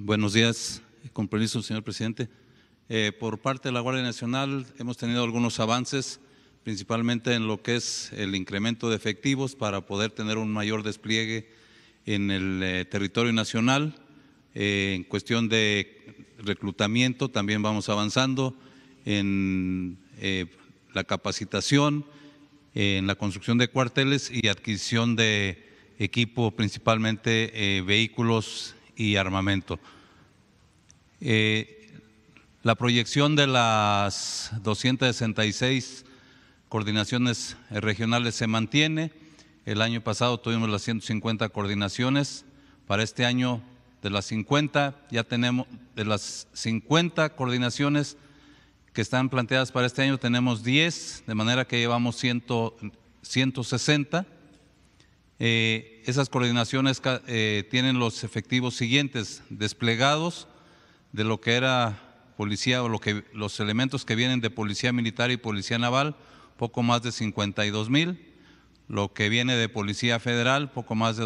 Buenos días, con permiso, señor presidente. Eh, por parte de la Guardia Nacional hemos tenido algunos avances, principalmente en lo que es el incremento de efectivos para poder tener un mayor despliegue en el eh, territorio nacional. Eh, en cuestión de reclutamiento también vamos avanzando en la capacitación, en la construcción de cuarteles y adquisición de equipo, principalmente vehículos y armamento. Eh, la proyección de las 266 coordinaciones regionales se mantiene. El año pasado tuvimos las 150 coordinaciones. Para este año, de las 50, ya tenemos, de las 50 coordinaciones que están planteadas para este año, tenemos 10, de manera que llevamos 160 eh, esas coordinaciones eh, tienen los efectivos siguientes desplegados de lo que era policía o lo que, los elementos que vienen de policía militar y policía naval, poco más de 52 mil, lo que viene de policía federal, poco más de,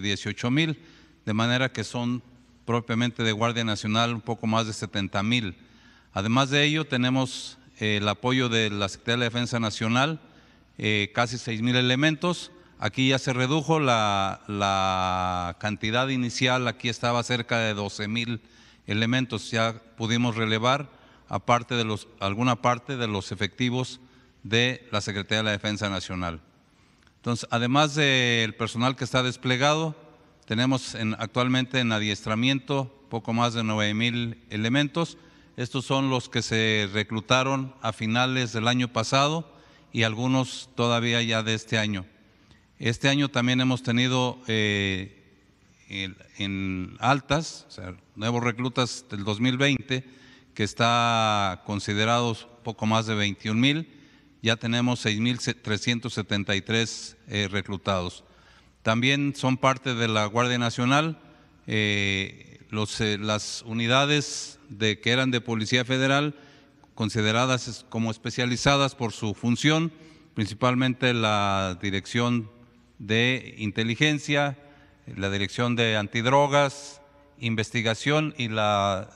18 mil, de manera que son propiamente de Guardia Nacional un poco más de 70 mil. Además de ello, tenemos eh, el apoyo de la Secretaría de la Defensa Nacional, casi 6 mil elementos, Aquí ya se redujo la, cantidad inicial, aquí estaba cerca de 12 mil elementos, ya pudimos relevar aparte de los, alguna parte de los efectivos de la Secretaría de la Defensa Nacional. Entonces, además del personal que está desplegado, tenemos en, actualmente en adiestramiento poco más de 9 mil elementos. Estos son los que se reclutaron a finales del año pasado y algunos todavía ya de este año. Este año también hemos tenido eh, en altas, o sea, nuevos reclutas del 2020, que está considerados poco más de 21 mil, ya tenemos 6.373 eh, reclutados. También son parte de la Guardia Nacional eh, las unidades que eran de Policía Federal, consideradas como especializadas por su función, principalmente la Dirección de inteligencia, la dirección de antidrogas, investigación y la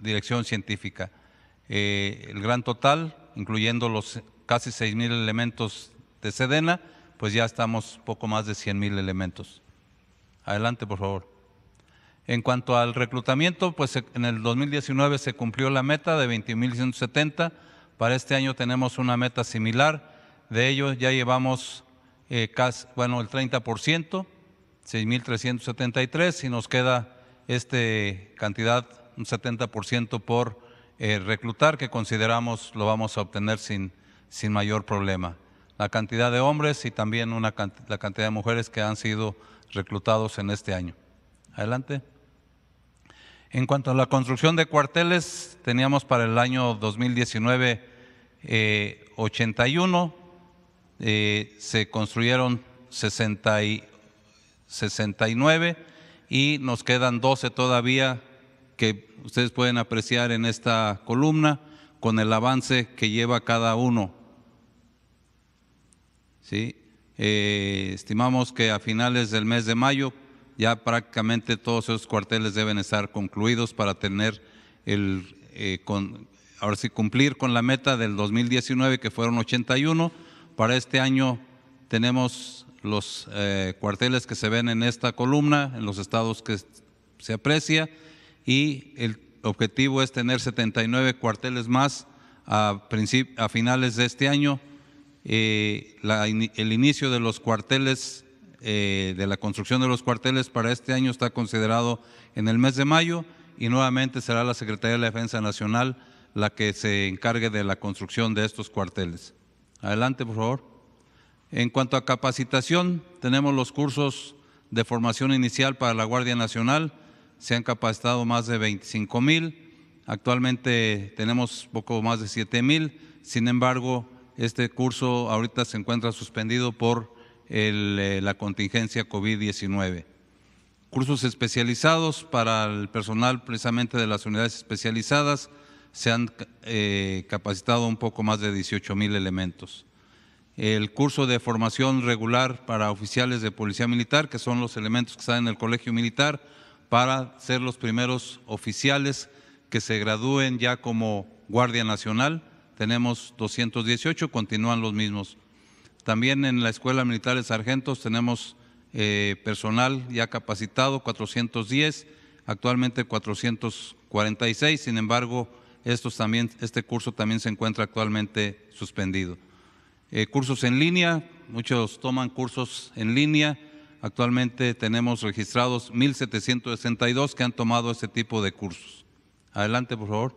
dirección científica. Eh, el gran total, incluyendo los casi mil elementos de Sedena, pues ya estamos poco más de mil elementos. Adelante, por favor. En cuanto al reclutamiento, pues en el 2019 se cumplió la meta de 170, Para este año tenemos una meta similar. De ello ya llevamos eh, bueno, el 30%, 6.373, y nos queda esta cantidad, un 70% por eh, reclutar, que consideramos lo vamos a obtener sin, sin mayor problema. La cantidad de hombres y también una, la cantidad de mujeres que han sido reclutados en este año. Adelante. En cuanto a la construcción de cuarteles, teníamos para el año 2019 81, eh, se construyeron 69 y nos quedan 12 todavía que ustedes pueden apreciar en esta columna con el avance que lleva cada uno. ¿Sí? Eh, estimamos que a finales del mes de mayo ya prácticamente todos esos cuarteles deben estar concluidos para tener el, eh, con, ahora cumplir con la meta del 2019 que fueron 81 para este año tenemos los eh, cuarteles que se ven en esta columna, en los estados que se aprecia, y el objetivo es tener 79 cuarteles más a, a finales de este año. Eh, el inicio de los cuarteles, eh, de la construcción de los cuarteles para este año está considerado en el mes de mayo y nuevamente será la Secretaría de la Defensa Nacional la que se encargue de la construcción de estos cuarteles. Adelante, por favor. En cuanto a capacitación, tenemos los cursos de formación inicial para la Guardia Nacional. Se han capacitado más de 25 mil. Actualmente tenemos poco más de 7 mil. Sin embargo, este curso ahorita se encuentra suspendido por eh, la contingencia COVID-19. Cursos especializados para el personal precisamente de las unidades especializadas se han eh, capacitado un poco más de 18 mil elementos. El curso de formación regular para oficiales de policía militar, que son los elementos que están en el colegio militar, para ser los primeros oficiales que se gradúen ya como Guardia Nacional. Tenemos 218, continúan los mismos. También en la Escuela Militar de Sargentos tenemos eh, personal ya capacitado, 410, actualmente 446, sin embargo, estos también, este curso también se encuentra actualmente suspendido. Eh, cursos en línea, muchos toman cursos en línea. Actualmente tenemos registrados 1.762 que han tomado este tipo de cursos. Adelante, por favor.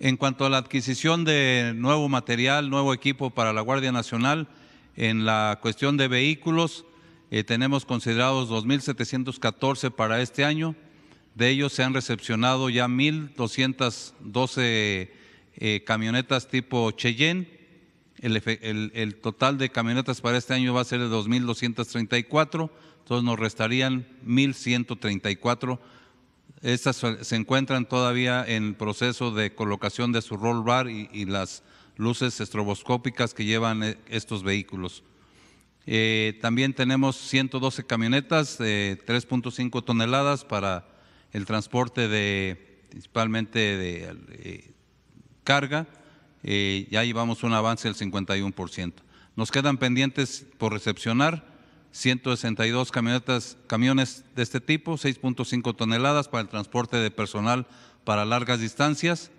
En cuanto a la adquisición de nuevo material, nuevo equipo para la Guardia Nacional, en la cuestión de vehículos, eh, tenemos considerados 2.714 para este año, de ellos se han recepcionado ya 1.212 eh, camionetas tipo Cheyenne. El, total de camionetas para este año va a ser de 2.234, entonces nos restarían 1.134. Estas se encuentran todavía en proceso de colocación de su roll bar y, las luces estroboscópicas que llevan eh, estos vehículos. Eh, también tenemos 112 camionetas de 3.5 toneladas para el transporte de principalmente de eh, carga, eh, ya llevamos un avance del 51%. Nos quedan pendientes por recepcionar 162 camionetas, camiones de este tipo, 6.5 toneladas para el transporte de personal para largas distancias,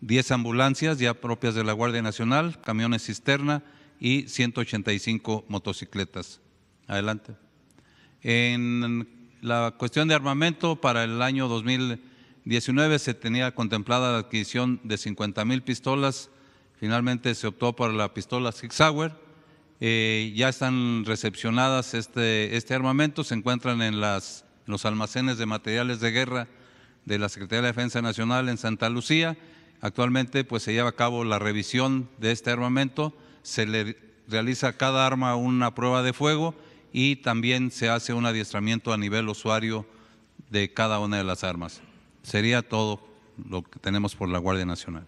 10 ambulancias ya propias de la Guardia Nacional, camiones cisterna y 185 motocicletas. Adelante. En la cuestión de armamento para el año 2019 se tenía contemplada la adquisición de 50 mil pistolas, finalmente se optó por la pistola Six Hour. Eh, ya están recepcionadas este, este armamento, se encuentran en, los almacenes de materiales de guerra de la Secretaría de Defensa Nacional en Santa Lucía. Actualmente pues, se lleva a cabo la revisión de este armamento, se le realiza a cada arma una prueba de fuego y también se hace un adiestramiento a nivel usuario de cada una de las armas. Sería todo lo que tenemos por la Guardia Nacional.